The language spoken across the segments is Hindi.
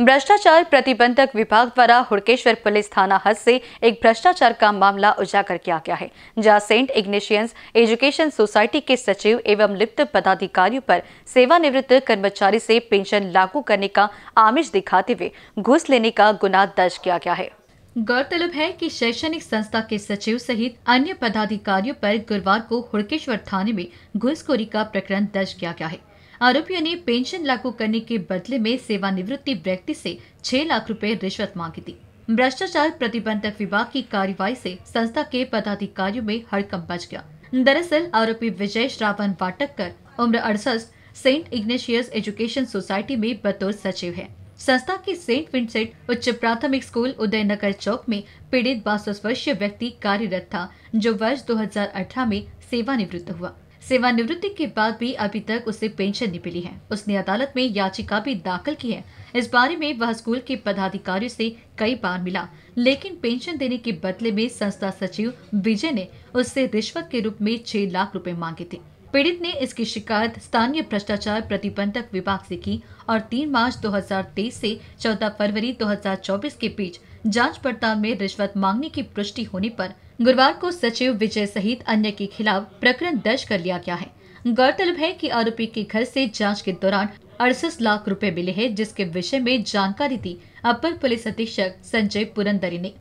भ्रष्टाचार प्रतिबंधक विभाग द्वारा हुड़केश्वर पुलिस थाना हद से एक भ्रष्टाचार का मामला उजागर किया गया है जहां सेंट इग्निशियंस एजुकेशन सोसाइटी के सचिव एवं लिप्त पदाधिकारियों पर सेवानिवृत्त कर्मचारी से पेंशन लागू करने का आमिष दिखाते हुए घूस लेने का गुना दर्ज किया गया है गौरतलब है कि शैक्षणिक संस्था के सचिव सहित अन्य पदाधिकारियों पर गुरुवार को हुड़केश्वर थाने में घुसखोरी का प्रकरण दर्ज किया गया है आरोपियों ने पेंशन लागू करने के बदले में सेवानिवृत्ति व्यक्ति से छह लाख रुपए रिश्वत मांगी थी भ्रष्टाचार प्रतिबंधक विभाग की कार्यवाही से संस्था के पदाधिकारियों में हड़कंप बच गया दरअसल आरोपी विजय श्रावण वाटककर उम्र अड़सठ सेंट इग्नेशियस एजुकेशन सोसाइटी में बतौर सचिव है संस्था के सेंट विंसेंट उच्च प्राथमिक स्कूल उदयनगर चौक में पीड़ित बासठ वर्षीय व्यक्ति कार्यरत था जो वर्ष 2018 में सेवानिवृत्त हुआ सेवानिवृत्ति के बाद भी अभी तक उसे पेंशन नहीं मिली है उसने अदालत में याचिका भी दाखिल की है इस बारे में वह स्कूल के पदाधिकारी से कई बार मिला लेकिन पेंशन देने के बदले में संस्था सचिव विजय ने उससे रिश्वत के रूप में छह लाख रुपए मांगे थे पीड़ित ने इसकी शिकायत स्थानीय भ्रष्टाचार प्रतिबंधक विभाग से की और 3 मार्च 2023 से 14 फरवरी 2024 के बीच जांच पड़ताल में रिश्वत मांगने की पुष्टि होने पर गुरुवार को सचिव विजय सहित अन्य के खिलाफ प्रकरण दर्ज कर लिया गया है गौरतलब है कि आरोपी के घर से जांच के दौरान अड़सठ लाख रुपए मिले हैं जिसके विषय में जानकारी दी अपर पुलिस अधीक्षक संजय पुरंदरी ने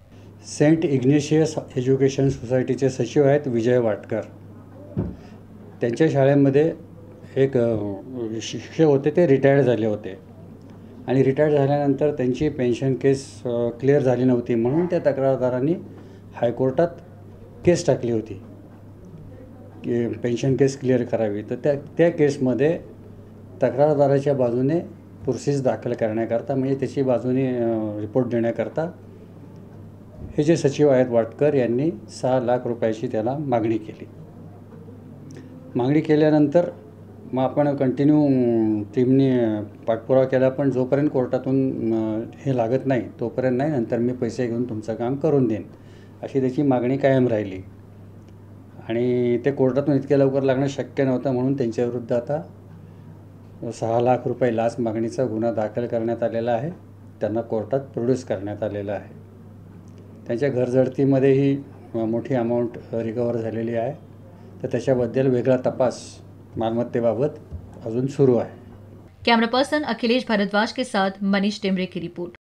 सेंट इग्नेशियस एजुकेशन सोसाइटी के सचिव है तो विजय वाटकर त्यांच्या शाळेमध्ये एक शिक्षक होते ते रिटायर्ड झाले होते आणि रिटायर्ड झाल्यानंतर त्यांची पेन्शन केस क्लिअर झाली नव्हती म्हणून त्या तक्रारदारांनी हायकोर्टात केस टाकली होती की पेन्शन केस क्लिअर करावी तर त्या त्या केसमध्ये तक्रारदाराच्या बाजूने प्रोसेस दाखल करण्याकरता म्हणजे त्याची बाजूने रिपोर्ट देण्याकरता हे जे सचिव आहेत वाटकर यांनी सहा लाख रुपयाची त्याला मागणी केली मागणी केल्यानंतर मग आपण कंटिन्यू टीमनी पाठपुरावा केला पण जोपर्यंत कोर्टातून हे लागत नाही तोपर्यंत नाही नंतर मी पैसे घेऊन तुमचं काम करून देईन अशी त्याची मागणी कायम राहिली आणि ते कोर्टातून इतक्या लवकर लागणं शक्य नव्हतं म्हणून त्यांच्याविरुद्ध आता सहा लाख रुपये लाच मागणीचा गुन्हा दाखल करण्यात आलेला आहे त्यांना कोर्टात प्रोड्यूस करण्यात आलेला आहे त्यांच्या घरझडतीमध्येही मोठी अमाऊंट रिकवर झालेली आहे तर त्याच्याबद्दल वेगळा तपास मालमत्तेबाबत अजून सुरू आहे कॅमेरा पर्सन अखिलेश भारद्वाज के साथ मनीष टेमरे की रिपोर्ट